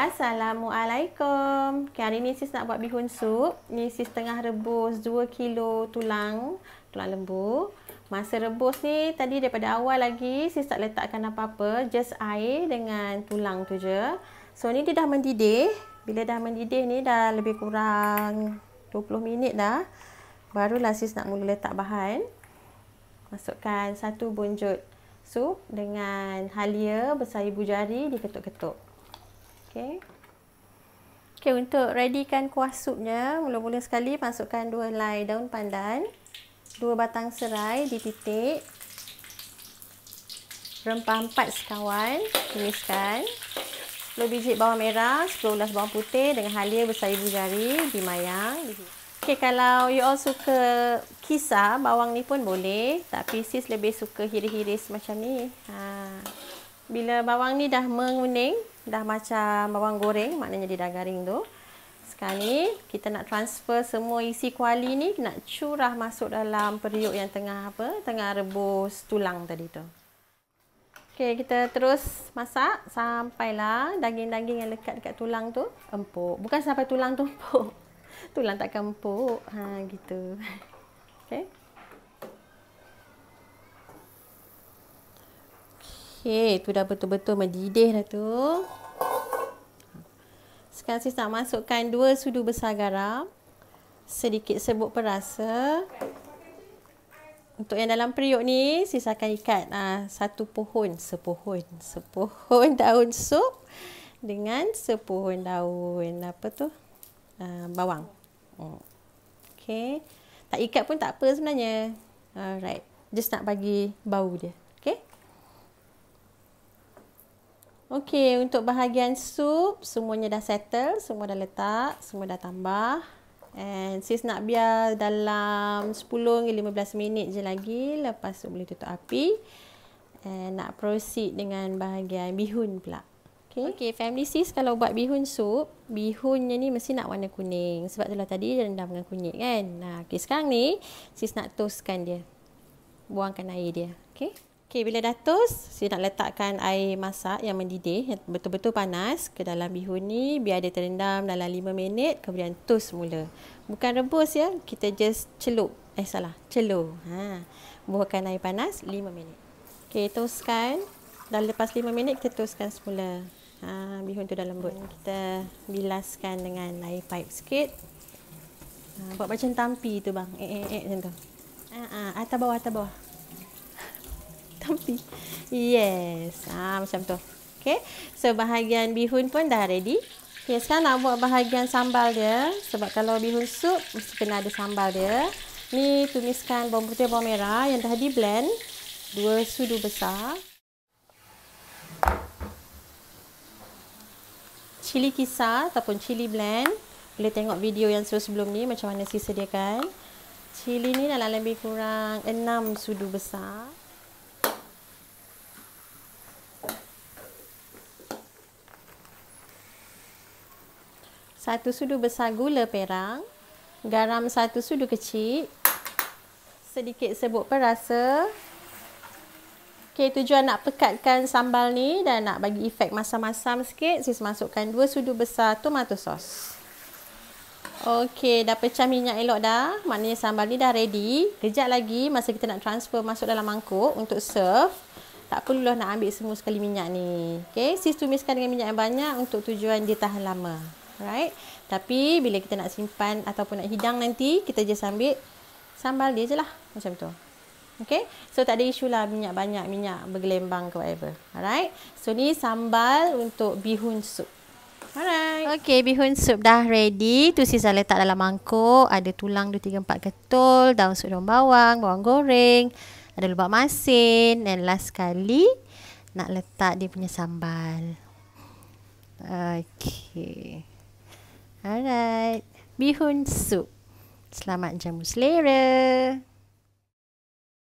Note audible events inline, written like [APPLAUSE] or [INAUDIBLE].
Assalamualaikum. Okay, hari ni sis nak buat bihun sup. Ni sis tengah rebus 2 kilo tulang, tulang lembu. Masa rebus ni tadi daripada awal lagi sis tak letakkan apa-apa, just air dengan tulang tu je. So ni dia dah mendidih. Bila dah mendidih ni dah lebih kurang 20 minit dah. Barulah sis nak mula letak bahan. Masukkan satu bunjut sup dengan halia besar ibu jari diketuk-ketuk. Okey. Okey, untuk readykan kuah supnya, mula-mula sekali masukkan dua helai daun pandan, dua batang serai di titik, rempah empat sekawan, tumiskan. 10 biji bawang merah, 10 ulas bawang putih dengan halia besar ibu jari dimayang. Okay, kalau you all suka kisar, bawang ni pun boleh. Tapi sis lebih suka hiris-hiris macam ni. Haa bila bawang ni dah menguning, dah macam bawang goreng, maknanya dia dah garing tu. Sekarang ni kita nak transfer semua isi kuali ni nak curah masuk dalam periuk yang tengah apa? Tengah rebus tulang tadi tu. Okey, kita terus masak sampailah daging-daging yang lekat dekat tulang tu empuk. Bukan sampai tulang tu empuk. [LAUGHS] Tulang takkan empuk. Ha gitu. [LAUGHS] Okey. Okey, tu dah betul-betul mendidih dah tu. Sekarang sis nak masukkan dua sudu besar garam. Sedikit serbuk perasa. Untuk yang dalam periuk ni, sis akan ikat ah satu pohon, sepohon. Sepohon [LAUGHS] daun sup dengan sepohon daun apa tu? Ha, bawang. Hmm. Okey. Tak ikat pun tak apa sebenarnya. Alright. Just nak bagi bau dia. Okey, untuk bahagian sup, semuanya dah settle, semua dah letak, semua dah tambah. And sis nak biar dalam 10-15 minit je lagi, lepas tu boleh tutup api. And nak proceed dengan bahagian bihun pula. Okey okay, family sis kalau buat bihun sup, bihunnya ni mesti nak warna kuning. Sebab tu lah tadi dia rendam dengan kunyit kan. Nah, okay, sekarang ni sis nak toastkan dia. Buangkan air dia. Okey. Okey, bila dah toast, saya nak letakkan air masak yang mendidih, yang betul-betul panas ke dalam bihun ni. Biar dia terendam dalam 5 minit, kemudian toast mula. Bukan rebus ya, kita just celup. Eh, salah. Celur. Ha. Buahkan air panas 5 minit. Okey, toastkan. Dan lepas 5 minit, kita toastkan semula. Ha, bihun tu dah lembut. Kita bilaskan dengan air pipe sikit. Ha, buat macam tampi tu bang. Eh, eh, eh, macam tu. Ha, ha, atas bawah, atas bawah tapi. Yes. Ha, macam tu. Okay. So, bahagian bihun pun dah ready. Okay, sekarang nak buat bahagian sambal dia. Sebab kalau bihun sup, mesti kena ada sambal dia. Ni tumiskan bawang putih, bawang merah yang dah di blend. Dua sudu besar. Cili kisar ataupun cili blend. Boleh tengok video yang sebelum ni macam mana sisa dia kan. Cili ni dalam lebih kurang 6 sudu besar. satu sudu besar gula perang, garam satu sudu kecil, sedikit sebut perasa. Okay tujuan nak pekatkan sambal ni dan nak bagi efek masam-masam sikit, sis masukkan dua sudu besar tomato sauce. Okey, dah pecah minyak elok dah. Maknanya sambal ni dah ready. Kejap lagi masa kita nak transfer masuk dalam mangkuk untuk serve. Tak perlu lah nak ambil semua sekali minyak ni. Okey, sis tumiskan dengan minyak yang banyak untuk tujuan dia tahan lama. Right, Tapi bila kita nak simpan ataupun nak hidang nanti, kita just ambil sambal dia je lah. Macam tu. Okay. So tak ada isu lah minyak banyak, minyak bergelembang ke whatever. Alright. So ni sambal untuk bihun soup. Alright. Okay, bihun sup dah ready. Tu sisa letak dalam mangkuk. Ada tulang 2, 3, 4 ketul. Daun sup daun bawang. Bawang goreng. Ada lubang masin. And last sekali, nak letak dia punya sambal. Okay. Alright, bihun soup. Selamat jamu selera.